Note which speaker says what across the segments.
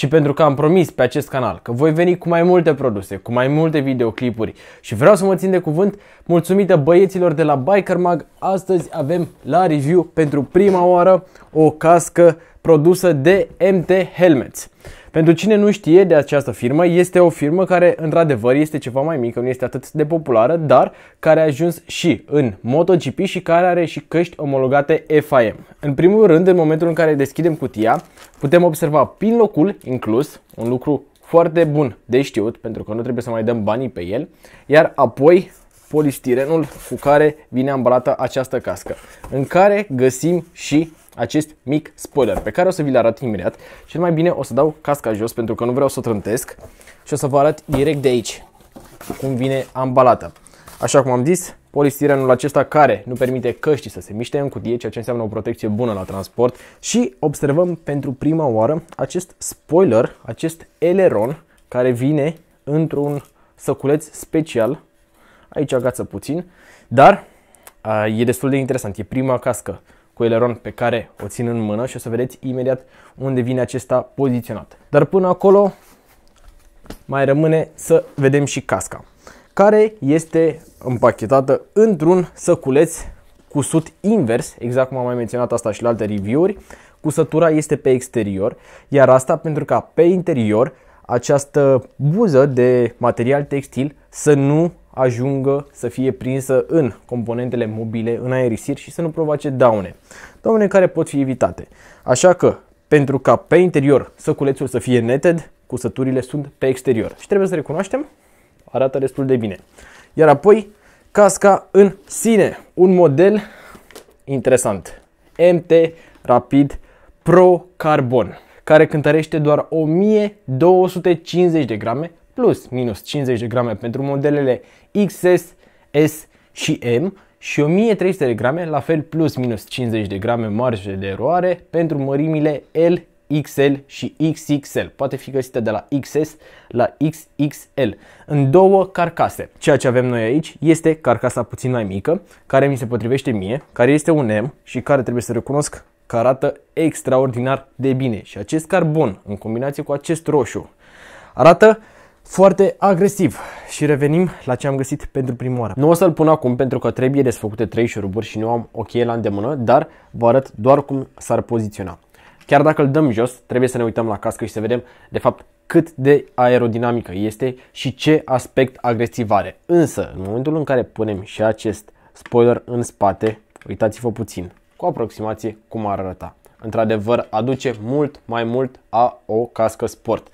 Speaker 1: și pentru că am promis pe acest canal că voi veni cu mai multe produse, cu mai multe videoclipuri și vreau să mă țin de cuvânt, mulțumită băieților de la Biker Mag, astăzi avem la review pentru prima oară o cască produsă de MT Helmets. Pentru cine nu știe de această firmă, este o firmă care într-adevăr este ceva mai mică, nu este atât de populară, dar care a ajuns și în MotoGP și care are și căști omologate FIM. În primul rând, în momentul în care deschidem cutia, putem observa pinlocul inclus, un lucru foarte bun de știut, pentru că nu trebuie să mai dăm banii pe el, iar apoi polistirenul cu care vine ambalată această cască, în care găsim și acest mic spoiler pe care o să vi-l arăt imediat. Cel mai bine o să dau casca jos pentru că nu vreau să o trântesc și o să vă arăt direct de aici cum vine ambalată. Așa cum am zis, polistirenul acesta care nu permite căștii să se miște în cutie, ceea ce înseamnă o protecție bună la transport și observăm pentru prima oară acest spoiler, acest eleron care vine într-un săculeț special, aici agață puțin, dar a, e destul de interesant, e prima cască cu eleron pe care o țin în mână și o să vedeți imediat unde vine acesta poziționat. Dar până acolo mai rămâne să vedem și casca, care este împachetată într-un săculeț sut invers, exact cum am mai menționat asta și la alte review-uri, cusătura este pe exterior, iar asta pentru ca pe interior această buză de material textil să nu ajungă să fie prinsă în componentele mobile, în aerisir și să nu provoace daune. Daune care pot fi evitate. Așa că, pentru ca pe interior săculețul să fie neted, cusăturile sunt pe exterior. Și trebuie să recunoaștem, arată destul de bine. Iar apoi, casca în sine. Un model interesant. MT Rapid Pro Carbon care cântărește doar 1250 de grame plus minus 50 de grame pentru modelele XS, S și M și 1300 de grame, la fel plus minus 50 de grame marge de eroare pentru mărimile L, XL și XXL. Poate fi găsită de la XS la XXL în două carcase. Ceea ce avem noi aici este carcasa puțin mai mică, care mi se potrivește mie, care este un M și care trebuie să recunosc că arată extraordinar de bine. Și acest carbon în combinație cu acest roșu arată foarte agresiv și revenim la ce am găsit pentru prima oară. Nu o să-l pun acum pentru că trebuie desfăcute 3 șuruburi și nu am cheie la îndemână, dar vă arăt doar cum s-ar poziționa. Chiar dacă îl dăm jos, trebuie să ne uităm la cască și să vedem de fapt cât de aerodinamică este și ce aspect agresiv are. Însă, în momentul în care punem și acest spoiler în spate, uitați-vă puțin, cu aproximație cum ar arăta. Într-adevăr, aduce mult mai mult a o cască sport.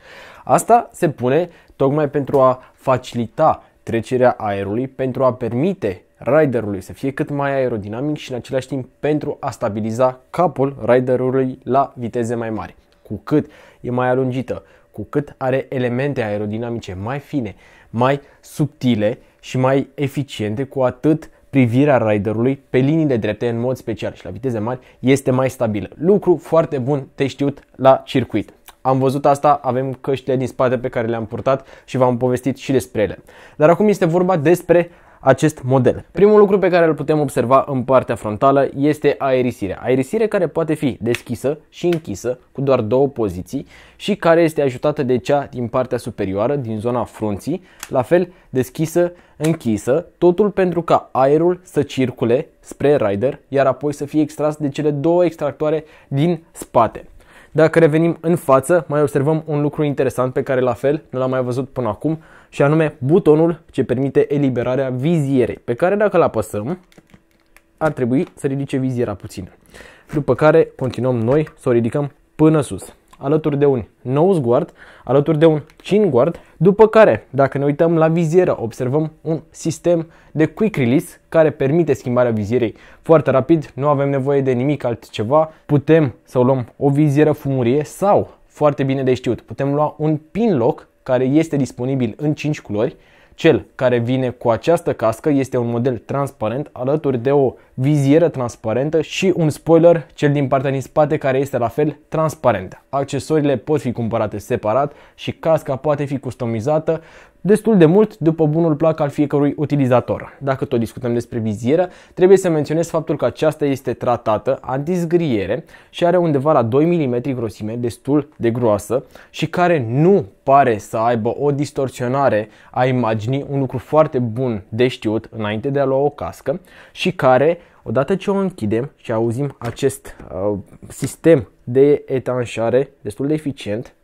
Speaker 1: Asta se pune tocmai pentru a facilita trecerea aerului, pentru a permite riderului să fie cât mai aerodinamic și în același timp pentru a stabiliza capul riderului la viteze mai mari. Cu cât e mai alungită, cu cât are elemente aerodinamice mai fine, mai subtile și mai eficiente, cu atât privirea riderului pe liniile drepte în mod special și la viteze mari este mai stabilă. Lucru foarte bun de știut la circuit. Am văzut asta, avem căștile din spate pe care le-am purtat și v-am povestit și despre ele. Dar acum este vorba despre acest model. Primul lucru pe care îl putem observa în partea frontală este aerisirea. Aerisire care poate fi deschisă și închisă cu doar două poziții și care este ajutată de cea din partea superioară, din zona frunții, la fel deschisă, închisă, totul pentru ca aerul să circule spre rider, iar apoi să fie extras de cele două extractoare din spate. Dacă revenim în față, mai observăm un lucru interesant pe care la fel nu l-am mai văzut până acum și anume butonul ce permite eliberarea vizierei, pe care dacă îl apăsăm, ar trebui să ridice viziera puțin. După care continuăm noi să o ridicăm până sus alături de un nose guard, alături de un chin guard, după care, dacă ne uităm la vizieră, observăm un sistem de quick release care permite schimbarea vizierei foarte rapid, nu avem nevoie de nimic altceva, putem să o luăm o vizieră fumurie sau, foarte bine de știut, putem lua un pin lock care este disponibil în 5 culori, cel care vine cu această cască este un model transparent alături de o vizieră transparentă și un spoiler, cel din partea din spate, care este la fel transparent. Accesoriile pot fi cumpărate separat și casca poate fi customizată destul de mult după bunul plac al fiecărui utilizator. Dacă tot discutăm despre vizieră, trebuie să menționez faptul că aceasta este tratată, antizgriere și are undeva la 2 mm grosime, destul de groasă și care nu pare să aibă o distorsionare a imaginii, un lucru foarte bun de știut înainte de a lua o cască și care Odată ce o închidem și auzim acest uh, sistem de etanșare destul de eficient,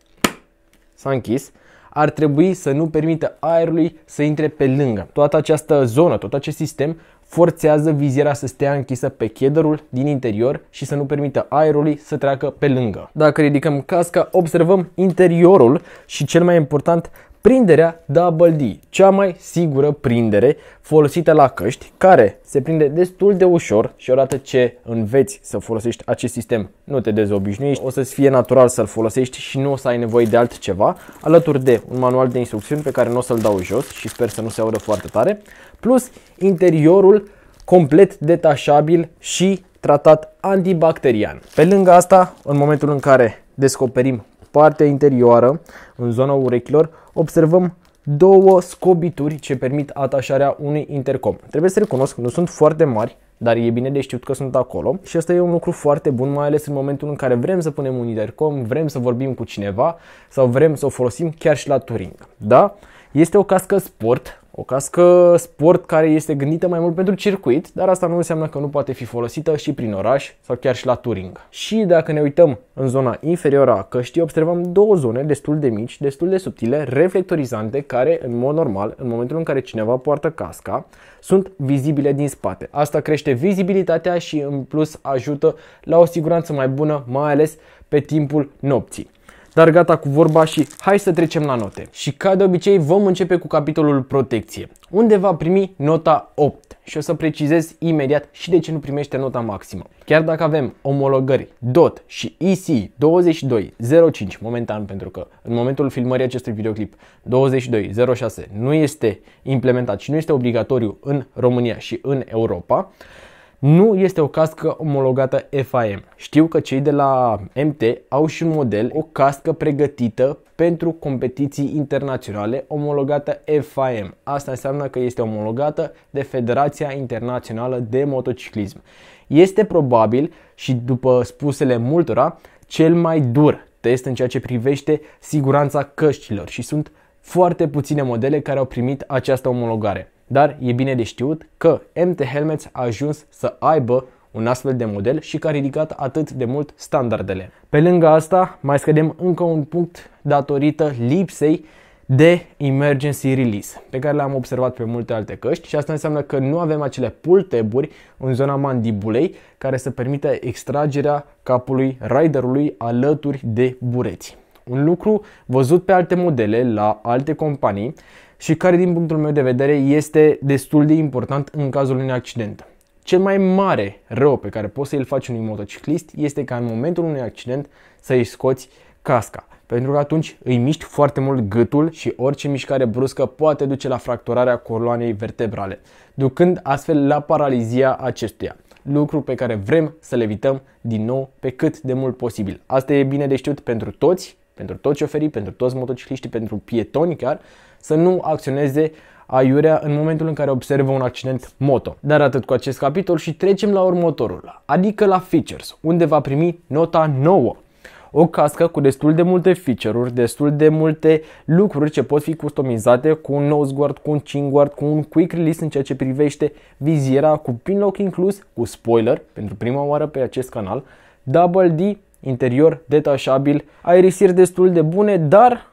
Speaker 1: s-a închis, ar trebui să nu permită aerului să intre pe lângă. Toată această zonă, tot acest sistem forțează viziera să stea închisă pe chederul din interior și să nu permită aerului să treacă pe lângă. Dacă ridicăm casca, observăm interiorul și cel mai important, prinderea Double D, cea mai sigură prindere folosită la căști, care se prinde destul de ușor și odată ce înveți să folosești acest sistem, nu te dezobișnuiești, o să-ți fie natural să-l folosești și nu o să ai nevoie de altceva, alături de un manual de instrucțiuni pe care nu o să-l dau jos și sper să nu se audă foarte tare, plus interiorul complet detașabil și tratat antibacterian. Pe lângă asta, în momentul în care descoperim partea interioară, în zona urechilor, observăm două scobituri ce permit atașarea unui intercom. Trebuie să recunosc că nu sunt foarte mari, dar e bine de știut că sunt acolo și asta e un lucru foarte bun, mai ales în momentul în care vrem să punem un intercom, vrem să vorbim cu cineva sau vrem să o folosim chiar și la touring. Da? Este o cască sport, o cască sport care este gândită mai mult pentru circuit, dar asta nu înseamnă că nu poate fi folosită și prin oraș sau chiar și la touring. Și dacă ne uităm în zona inferioară a căștii, observăm două zone destul de mici, destul de subtile, reflectorizante, care în mod normal, în momentul în care cineva poartă casca, sunt vizibile din spate. Asta crește vizibilitatea și în plus ajută la o siguranță mai bună, mai ales pe timpul nopții. Dar gata cu vorba și hai să trecem la note. Și ca de obicei vom începe cu capitolul protecție, unde va primi nota 8 și o să precizez imediat și de ce nu primește nota maximă. Chiar dacă avem omologări DOT și EC 2205 momentan pentru că în momentul filmării acestui videoclip 2206 nu este implementat și nu este obligatoriu în România și în Europa, nu este o cască omologată FAM. Știu că cei de la MT au și un model, o cască pregătită pentru competiții internaționale omologată FIM. Asta înseamnă că este omologată de Federația Internațională de Motociclism. Este probabil și după spusele multora cel mai dur test în ceea ce privește siguranța căștilor și sunt foarte puține modele care au primit această omologare. Dar e bine de știut că MT Helmets a ajuns să aibă un astfel de model și că a ridicat atât de mult standardele. Pe lângă asta, mai scădem încă un punct datorită lipsei de emergency release, pe care l-am observat pe multe alte căști și asta înseamnă că nu avem acele pulteburi în zona mandibulei care să permită extragerea capului riderului alături de bureți. Un lucru văzut pe alte modele la alte companii și care din punctul meu de vedere este destul de important în cazul unui accident. Cel mai mare rău pe care poți să-l faci unui motociclist este ca în momentul unui accident să-i scoți casca. Pentru că atunci îi miști foarte mult gâtul și orice mișcare bruscă poate duce la fracturarea coloanei vertebrale, ducând astfel la paralizia acestuia. Lucru pe care vrem să-l evităm din nou pe cât de mult posibil. Asta e bine de știut pentru toți, pentru toți șoferii, pentru toți motocicliștii, pentru pietoni chiar, să nu acționeze aiurea în momentul în care observă un accident moto. Dar atât cu acest capitol și trecem la următorul, adică la features, unde va primi nota 9 o cască cu destul de multe feature-uri, destul de multe lucruri ce pot fi customizate cu un nose guard, cu un chin guard, cu un quick release în ceea ce privește viziera, cu pinlock inclus, cu spoiler pentru prima oară pe acest canal, Double D interior detașabil, aerisiri destul de bune, dar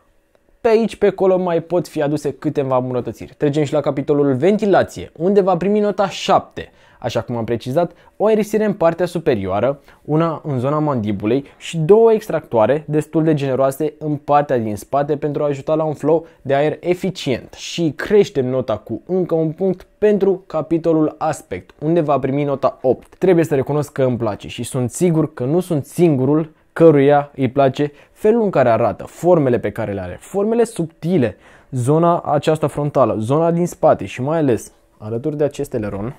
Speaker 1: pe aici, pe acolo mai pot fi aduse câteva îmbunătățiri. Trecem și la capitolul ventilație, unde va primi nota 7. Așa cum am precizat, o aerisire în partea superioară, una în zona mandibulei și două extractoare destul de generoase în partea din spate pentru a ajuta la un flow de aer eficient și creștem nota cu încă un punct pentru capitolul aspect, unde va primi nota 8. Trebuie să recunosc că îmi place și sunt sigur că nu sunt singurul căruia îi place felul în care arată, formele pe care le are, formele subtile, zona aceasta frontală, zona din spate și mai ales alături de acest eleron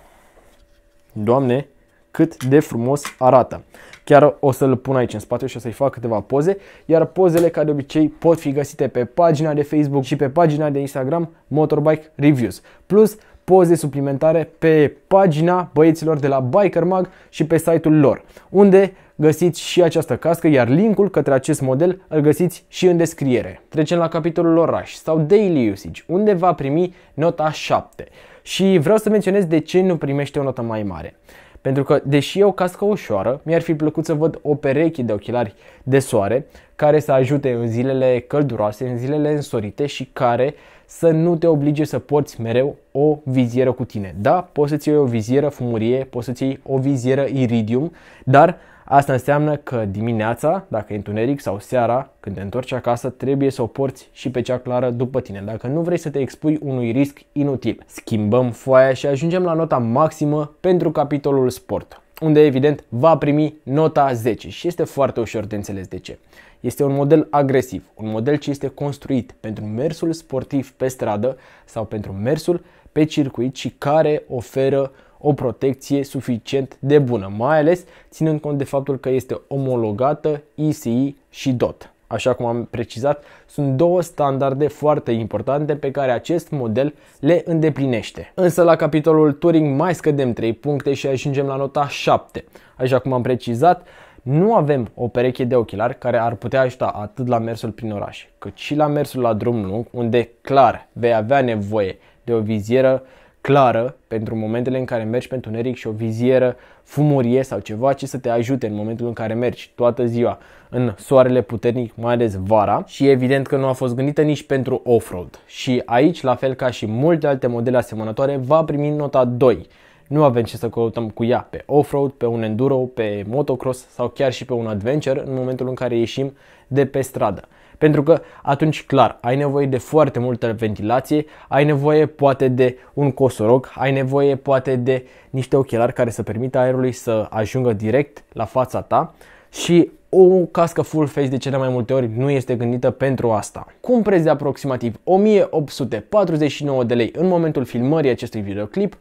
Speaker 1: Doamne, cât de frumos arată. Chiar o să-l pun aici în spate și o să-i fac câteva poze, iar pozele ca de obicei pot fi găsite pe pagina de Facebook și pe pagina de Instagram Motorbike Reviews. Plus poze suplimentare pe pagina băieților de la Biker Mag și pe site-ul lor, unde găsiți și această cască, iar linkul către acest model îl găsiți și în descriere. Trecem la capitolul oraș sau daily usage, unde va primi nota 7. Și vreau să menționez de ce nu primește o notă mai mare. Pentru că, deși e o cască ușoară, mi-ar fi plăcut să văd o pereche de ochelari de soare care să ajute în zilele călduroase, în zilele însorite și care să nu te oblige să porți mereu o vizieră cu tine. Da, poți să-ți iei o vizieră fumurie, poți să-ți iei o vizieră iridium, dar Asta înseamnă că dimineața, dacă e întuneric, sau seara, când te întorci acasă, trebuie să o porți și pe cea clară după tine, dacă nu vrei să te expui unui risc inutil. Schimbăm foaia și ajungem la nota maximă pentru capitolul sport unde evident va primi nota 10 și este foarte ușor de înțeles de ce. Este un model agresiv, un model ce este construit pentru mersul sportiv pe stradă sau pentru mersul pe circuit și care oferă o protecție suficient de bună, mai ales ținând cont de faptul că este omologată ICI și DOT. Așa cum am precizat, sunt două standarde foarte importante pe care acest model le îndeplinește. Însă la capitolul Touring mai scădem 3 puncte și ajungem la nota 7. Așa cum am precizat, nu avem o pereche de ochelari care ar putea ajuta atât la mersul prin oraș, cât și la mersul la drum lung, unde clar vei avea nevoie de o vizieră clară pentru momentele în care mergi pe întuneric și o vizieră fumurie sau ceva ce să te ajute în momentul în care mergi toată ziua în soarele puternic, mai ales vara și evident că nu a fost gândită nici pentru off-road. Și aici, la fel ca și multe alte modele asemănătoare, va primi nota 2. Nu avem ce să căutăm cu ea pe off-road, pe un enduro, pe motocross sau chiar și pe un adventure în momentul în care ieșim de pe stradă. Pentru că atunci, clar, ai nevoie de foarte multă ventilație, ai nevoie poate de un cosoroc, ai nevoie poate de niște ochelari care să permită aerului să ajungă direct la fața ta și o cască full face de cele mai multe ori nu este gândită pentru asta. Cu un preț de aproximativ 1849 de lei în momentul filmării acestui videoclip,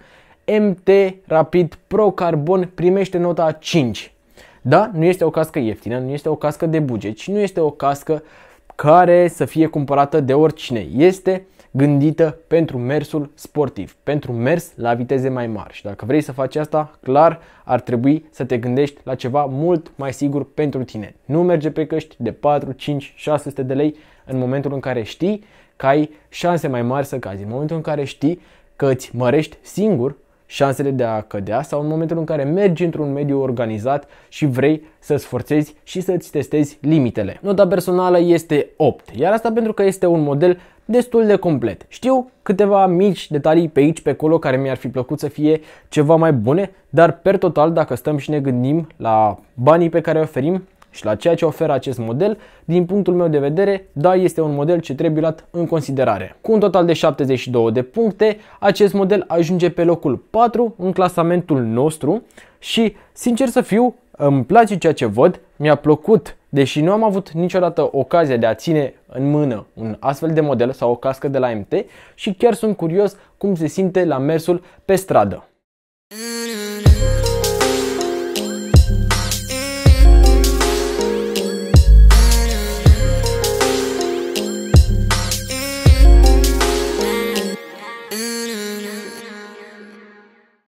Speaker 1: MT Rapid Pro Carbon primește nota 5. Da, nu este o cască ieftină, nu este o cască de buget și nu este o cască care să fie cumpărată de oricine. Este gândită pentru mersul sportiv, pentru mers la viteze mai mari. Și dacă vrei să faci asta, clar ar trebui să te gândești la ceva mult mai sigur pentru tine. Nu merge pe căști de 4, 5, 600 de lei în momentul în care știi că ai șanse mai mari să cazi, în momentul în care știi că îți mărești singur șansele de a cădea sau în momentul în care mergi într-un mediu organizat și vrei să sforțezi și să-ți testezi limitele. Nota personală este 8, iar asta pentru că este un model destul de complet. Știu câteva mici detalii pe aici, pe acolo, care mi-ar fi plăcut să fie ceva mai bune, dar per total, dacă stăm și ne gândim la banii pe care oferim, și la ceea ce oferă acest model, din punctul meu de vedere, da, este un model ce trebuie luat în considerare. Cu un total de 72 de puncte, acest model ajunge pe locul 4 în clasamentul nostru și, sincer să fiu, îmi place ceea ce văd, mi-a plăcut, deși nu am avut niciodată ocazia de a ține în mână un astfel de model sau o cască de la MT și chiar sunt curios cum se simte la mersul pe stradă.